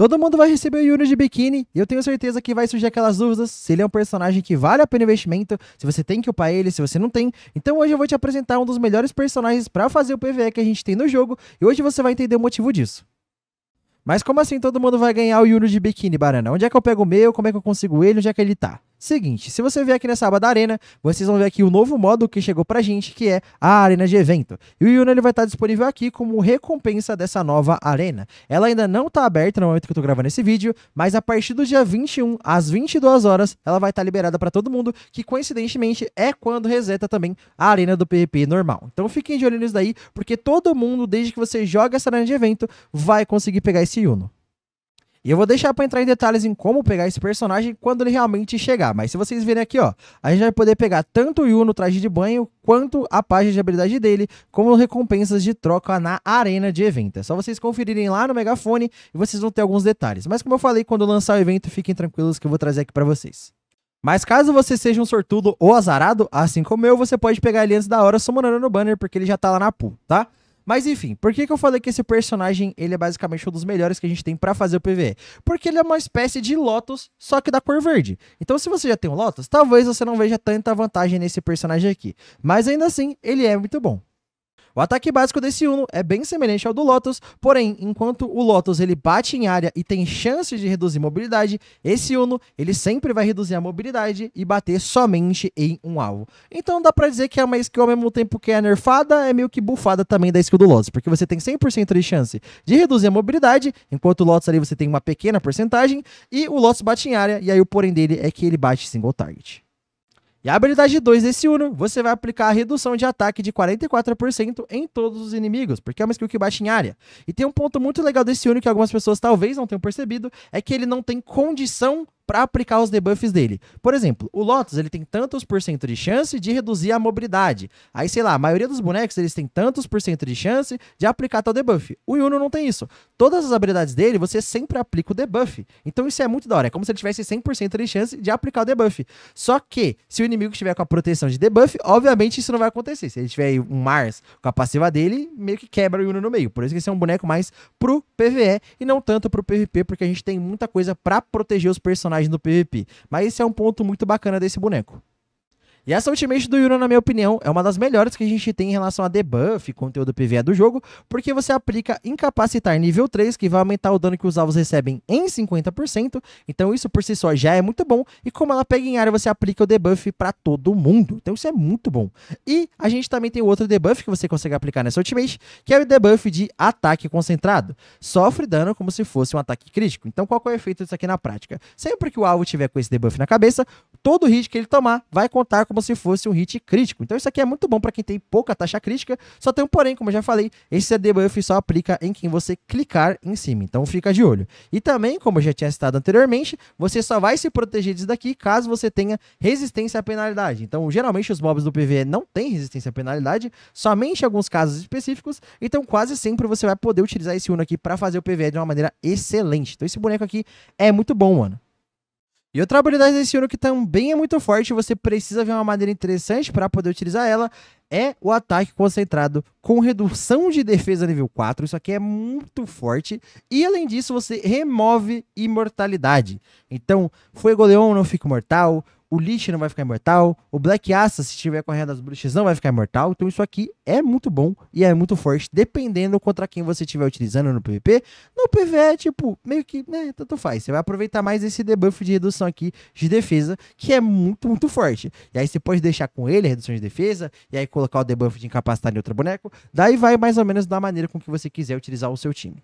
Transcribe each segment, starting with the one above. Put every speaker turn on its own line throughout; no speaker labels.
Todo mundo vai receber o Yuno de biquíni e eu tenho certeza que vai surgir aquelas dúvidas se ele é um personagem que vale a pena investimento, se você tem que upar ele, se você não tem. Então hoje eu vou te apresentar um dos melhores personagens para fazer o PvE que a gente tem no jogo e hoje você vai entender o motivo disso. Mas como assim todo mundo vai ganhar o Yuno de biquíni, Barana? Onde é que eu pego o meu? Como é que eu consigo ele? Onde é que ele tá? Seguinte, se você vier aqui nessa aba da Arena, vocês vão ver aqui o novo modo que chegou pra gente, que é a Arena de Evento. E o Yuna ele vai estar tá disponível aqui como recompensa dessa nova Arena. Ela ainda não tá aberta no momento que eu tô gravando esse vídeo, mas a partir do dia 21, às 22 horas, ela vai estar tá liberada para todo mundo, que coincidentemente é quando reseta também a Arena do PVP normal. Então fiquem de olho nisso daí, porque todo mundo, desde que você joga essa Arena de Evento, vai conseguir pegar esse Yuno. E eu vou deixar para entrar em detalhes em como pegar esse personagem quando ele realmente chegar. Mas se vocês verem aqui, ó, a gente vai poder pegar tanto o Yu no traje de banho, quanto a página de habilidade dele, como recompensas de troca na arena de evento. É só vocês conferirem lá no Megafone e vocês vão ter alguns detalhes. Mas como eu falei, quando lançar o evento, fiquem tranquilos que eu vou trazer aqui para vocês. Mas caso você seja um sortudo ou azarado, assim como eu, você pode pegar ele antes da hora summonando no banner, porque ele já tá lá na pool, tá? Mas enfim, por que, que eu falei que esse personagem ele é basicamente um dos melhores que a gente tem para fazer o PVE? Porque ele é uma espécie de Lotus, só que da cor verde. Então, se você já tem um Lotus, talvez você não veja tanta vantagem nesse personagem aqui. Mas ainda assim, ele é muito bom. O ataque básico desse Uno é bem semelhante ao do Lotus, porém, enquanto o Lotus ele bate em área e tem chance de reduzir mobilidade, esse Uno ele sempre vai reduzir a mobilidade e bater somente em um alvo. Então dá pra dizer que é uma skill ao mesmo tempo que é nerfada, é meio que bufada também da skill do Lotus, porque você tem 100% de chance de reduzir a mobilidade, enquanto o Lotus ali você tem uma pequena porcentagem, e o Lotus bate em área, e aí o porém dele é que ele bate single target. E a habilidade 2 desse Uno, você vai aplicar a redução de ataque de 44% em todos os inimigos, porque é uma skill que bate em área. E tem um ponto muito legal desse Uno que algumas pessoas talvez não tenham percebido, é que ele não tem condição para aplicar os debuffs dele. Por exemplo, o Lotus ele tem tantos por cento de chance de reduzir a mobilidade. Aí, sei lá, a maioria dos bonecos eles têm tantos por cento de chance de aplicar tal debuff. O Yuno não tem isso. Todas as habilidades dele, você sempre aplica o debuff. Então isso é muito da hora. É como se ele tivesse 100% de chance de aplicar o debuff. Só que, se o inimigo estiver com a proteção de debuff, obviamente isso não vai acontecer. Se ele tiver um Mars com a passiva dele, meio que quebra o Yuno no meio. Por isso que esse é um boneco mais pro PvE e não tanto pro PvP, porque a gente tem muita coisa para proteger os personagens personagem do PVP. Mas esse é um ponto muito bacana desse boneco. E essa Ultimate do Yuna, na minha opinião, é uma das melhores que a gente tem em relação a debuff, conteúdo PVE do jogo, porque você aplica Incapacitar nível 3, que vai aumentar o dano que os alvos recebem em 50%, então isso por si só já é muito bom, e como ela pega em área, você aplica o debuff para todo mundo, então isso é muito bom. E a gente também tem outro debuff que você consegue aplicar nessa Ultimate, que é o debuff de ataque concentrado. Sofre dano como se fosse um ataque crítico, então qual é o efeito disso aqui na prática? Sempre que o alvo tiver com esse debuff na cabeça, todo hit que ele tomar vai contar como como se fosse um hit crítico. Então isso aqui é muito bom para quem tem pouca taxa crítica, só tem um porém, como eu já falei, esse debuff só aplica em quem você clicar em cima, então fica de olho. E também, como eu já tinha citado anteriormente, você só vai se proteger disso daqui caso você tenha resistência à penalidade. Então geralmente os mobs do PvE não têm resistência à penalidade, somente em alguns casos específicos, então quase sempre você vai poder utilizar esse Uno aqui para fazer o PvE de uma maneira excelente. Então esse boneco aqui é muito bom, mano. E outra habilidade desse Yuno que também é muito forte, você precisa ver uma maneira interessante para poder utilizar ela, é o ataque concentrado com redução de defesa nível 4. Isso aqui é muito forte. E além disso, você remove imortalidade. Então, foi goleão, não fica mortal o Lich não vai ficar imortal, o Black Assa, se estiver correndo das bruxas, não vai ficar imortal. Então isso aqui é muito bom e é muito forte, dependendo contra quem você estiver utilizando no PvP. No PvE, é, tipo, meio que, né, tanto faz. Você vai aproveitar mais esse debuff de redução aqui de defesa, que é muito, muito forte. E aí você pode deixar com ele a redução de defesa, e aí colocar o debuff de incapacidade em outro boneco. Daí vai mais ou menos da maneira com que você quiser utilizar o seu time.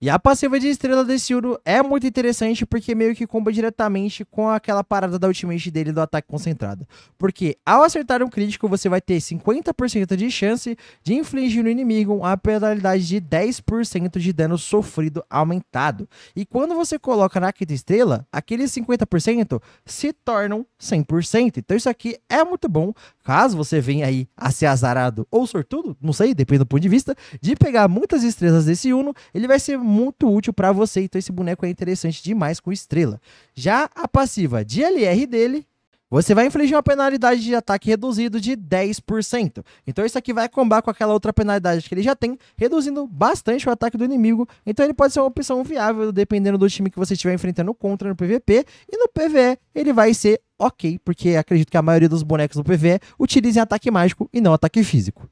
E a passiva de estrela desse Uro é muito interessante porque meio que comba diretamente com aquela parada da ultimate dele do ataque concentrado. Porque ao acertar um crítico, você vai ter 50% de chance de infligir no inimigo uma penalidade de 10% de dano sofrido aumentado. E quando você coloca na quinta estrela, aqueles 50% se tornam 100%. Então isso aqui é muito bom caso você venha aí a ser azarado ou sortudo, não sei, depende do ponto de vista, de pegar muitas estrelas desse Uno, ele vai ser muito útil para você, então esse boneco é interessante demais com estrela. Já a passiva de LR dele você vai infligir uma penalidade de ataque reduzido de 10%. Então isso aqui vai combar com aquela outra penalidade que ele já tem, reduzindo bastante o ataque do inimigo. Então ele pode ser uma opção viável dependendo do time que você estiver enfrentando contra no PVP. E no PVE ele vai ser ok, porque acredito que a maioria dos bonecos do PVE utilizem ataque mágico e não ataque físico.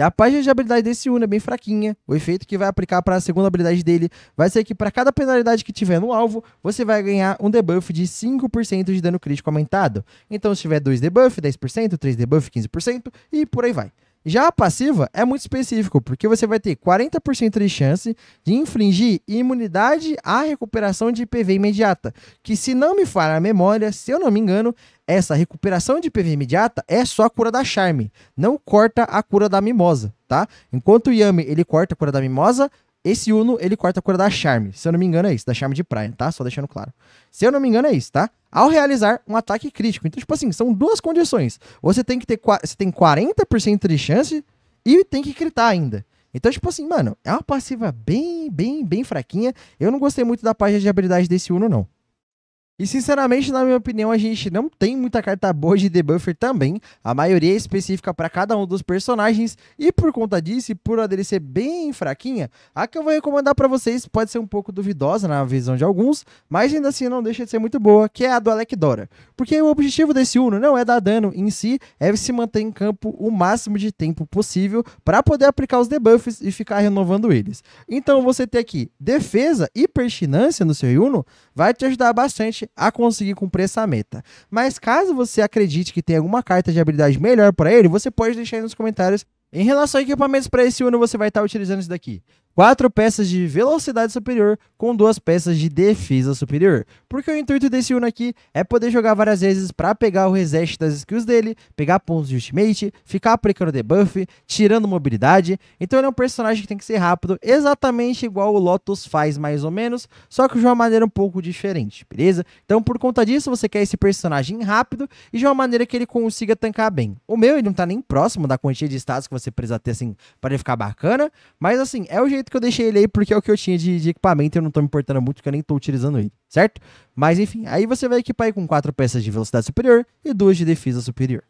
E a página de habilidade desse Uno é bem fraquinha. O efeito que vai aplicar para a segunda habilidade dele vai ser que para cada penalidade que tiver no alvo, você vai ganhar um debuff de 5% de dano crítico aumentado. Então se tiver 2 debuff, 10%, 3 debuff, 15% e por aí vai. Já a passiva é muito específico, porque você vai ter 40% de chance de infringir imunidade à recuperação de PV imediata, que se não me falha a memória, se eu não me engano, essa recuperação de PV imediata é só a cura da Charme, não corta a cura da Mimosa, tá? Enquanto o Yami, ele corta a cura da Mimosa, esse Uno, ele corta a cor da Charme. Se eu não me engano, é isso. Da Charme de praia, tá? Só deixando claro. Se eu não me engano, é isso, tá? Ao realizar um ataque crítico. Então, tipo assim, são duas condições. Você tem que ter você tem 40% de chance e tem que critar ainda. Então, tipo assim, mano, é uma passiva bem, bem, bem fraquinha. Eu não gostei muito da página de habilidade desse Uno, não. E sinceramente, na minha opinião, a gente não tem muita carta boa de debuffer também. A maioria é específica para cada um dos personagens e por conta disso, e por a ser bem fraquinha, a que eu vou recomendar para vocês pode ser um pouco duvidosa na visão de alguns, mas ainda assim não deixa de ser muito boa, que é a do Alec Dora. Porque o objetivo desse Uno não é dar dano em si, é se manter em campo o máximo de tempo possível para poder aplicar os debuffs e ficar renovando eles. Então você ter aqui defesa e pertinência no seu Uno vai te ajudar bastante a conseguir cumprir essa meta. Mas caso você acredite que tem alguma carta de habilidade melhor para ele, você pode deixar aí nos comentários. Em relação a equipamentos para esse ano você vai estar tá utilizando isso daqui quatro peças de velocidade superior com duas peças de defesa superior. Porque o intuito desse Uno aqui é poder jogar várias vezes para pegar o reset das skills dele, pegar pontos de ultimate, ficar aplicando debuff, tirando mobilidade. Então ele é um personagem que tem que ser rápido, exatamente igual o Lotus faz mais ou menos, só que de uma maneira um pouco diferente, beleza? Então por conta disso você quer esse personagem rápido e de uma maneira que ele consiga tancar bem. O meu ele não tá nem próximo da quantia de status que você precisa ter assim para ele ficar bacana, mas assim, é o jeito jeito que eu deixei ele aí, porque é o que eu tinha de, de equipamento, eu não tô me importando muito, porque eu nem tô utilizando ele, certo? Mas enfim, aí você vai equipar aí com quatro peças de velocidade superior e duas de defesa superior.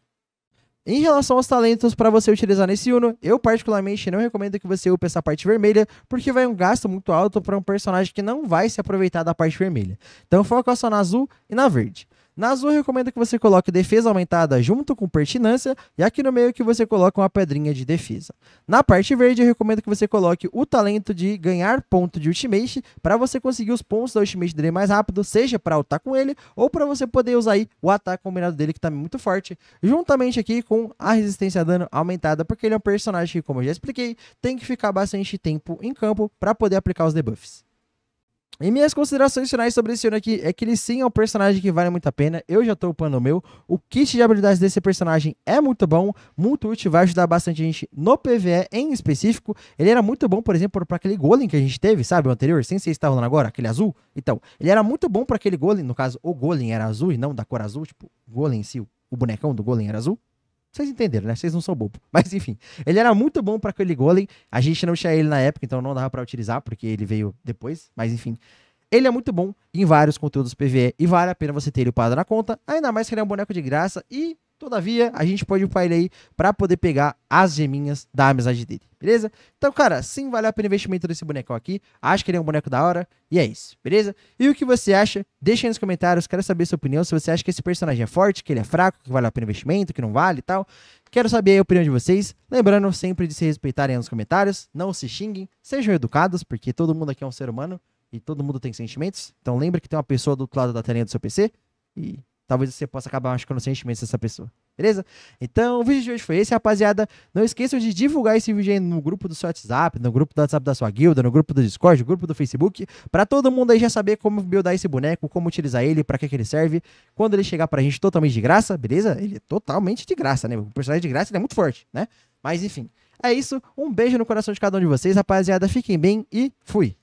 Em relação aos talentos para você utilizar nesse Uno, eu particularmente não recomendo que você upe essa parte vermelha, porque vai um gasto muito alto para um personagem que não vai se aproveitar da parte vermelha. Então foca só na azul e na verde. Na azul, recomendo que você coloque defesa aumentada junto com pertinência e aqui no meio que você coloque uma pedrinha de defesa. Na parte verde, eu recomendo que você coloque o talento de ganhar ponto de ultimate para você conseguir os pontos da ultimate dele mais rápido, seja para lutar com ele ou para você poder usar aí o ataque combinado dele que está muito forte, juntamente aqui com a resistência a dano aumentada, porque ele é um personagem que, como eu já expliquei, tem que ficar bastante tempo em campo para poder aplicar os debuffs. E minhas considerações finais sobre esse ano aqui é que ele sim é um personagem que vale muito a pena. Eu já tô upando o meu. O kit de habilidades desse personagem é muito bom, muito útil, vai ajudar bastante a gente no PVE em específico. Ele era muito bom, por exemplo, para aquele golem que a gente teve, sabe, o anterior, sem ser está rolando agora, aquele azul. Então, ele era muito bom para aquele golem, no caso, o golem era azul e não da cor azul, tipo, golem em si, o bonecão do golem era azul. Vocês entenderam, né? Vocês não são bobo. Mas enfim, ele era muito bom para aquele golem. A gente não tinha ele na época, então não dava para utilizar, porque ele veio depois. Mas enfim, ele é muito bom em vários conteúdos PVE e vale a pena você ter ele pago na conta. Ainda mais que ele é um boneco de graça e Todavia, a gente pode upar ele aí para poder pegar as geminhas da amizade dele, beleza? Então, cara, sim, vale a pena o investimento desse bonecão aqui. Acho que ele é um boneco da hora e é isso, beleza? E o que você acha? Deixa aí nos comentários, quero saber sua opinião, se você acha que esse personagem é forte, que ele é fraco, que vale a pena o investimento, que não vale e tal. Quero saber a opinião de vocês. Lembrando sempre de se respeitarem nos comentários, não se xinguem, sejam educados, porque todo mundo aqui é um ser humano e todo mundo tem sentimentos. Então lembra que tem uma pessoa do outro lado da telinha do seu PC e talvez você possa acabar machucando os sentimentos dessa pessoa. Beleza? Então, o vídeo de hoje foi esse, rapaziada. Não esqueçam de divulgar esse vídeo aí no grupo do seu WhatsApp, no grupo do WhatsApp da sua guilda, no grupo do Discord, no grupo do Facebook, para todo mundo aí já saber como buildar esse boneco, como utilizar ele, para que, que ele serve, quando ele chegar pra gente totalmente de graça, beleza? Ele é totalmente de graça, né? O personagem de graça é muito forte, né? Mas enfim, é isso. Um beijo no coração de cada um de vocês, rapaziada. Fiquem bem e fui!